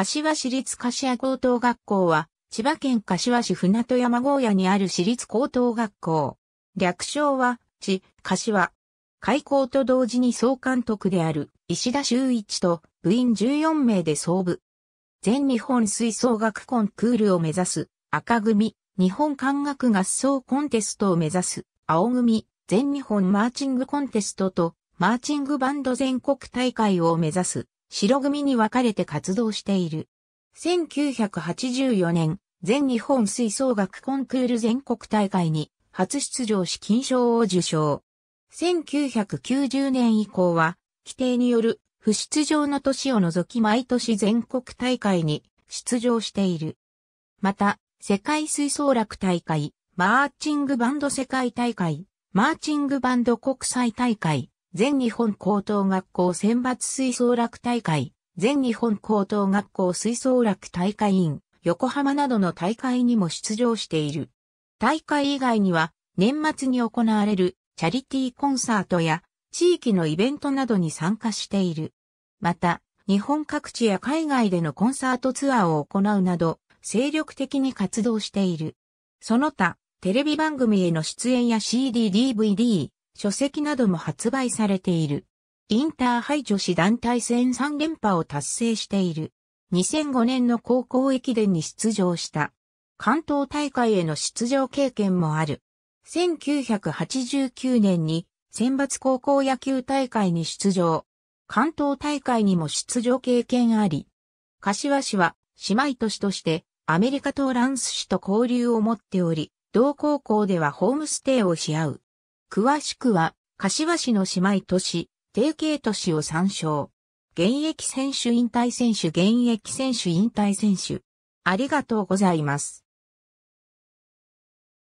柏市立柏高等学校は、千葉県柏市船戸山郷屋にある市立高等学校。略称は、地、柏。開校と同時に総監督である石田修一と部員14名で総部。全日本吹奏楽コンクールを目指す赤組、日本管楽合奏コンテストを目指す青組、全日本マーチングコンテストとマーチングバンド全国大会を目指す白組に分かれて活動している。1984年、全日本吹奏楽コンクール全国大会に初出場し金賞を受賞。1990年以降は、規定による不出場の年を除き毎年全国大会に出場している。また、世界吹奏楽大会、マーチングバンド世界大会、マーチングバンド国際大会、全日本高等学校選抜吹奏楽大会、全日本高等学校吹奏楽大会員、横浜などの大会にも出場している。大会以外には、年末に行われるチャリティーコンサートや地域のイベントなどに参加している。また、日本各地や海外でのコンサートツアーを行うなど、精力的に活動している。その他、テレビ番組への出演や CD、DVD、書籍なども発売されている。インターハイ女子団体戦3連覇を達成している。2005年の高校駅伝に出場した。関東大会への出場経験もある。1989年に選抜高校野球大会に出場。関東大会にも出場経験あり。柏市は姉妹都市としてアメリカとランス市と交流を持っており、同高校ではホームステイをし合う。詳しくは、柏市の姉妹都市、定型都市を参照。現役選手引退選手現役選手引退選手。ありがとうございます。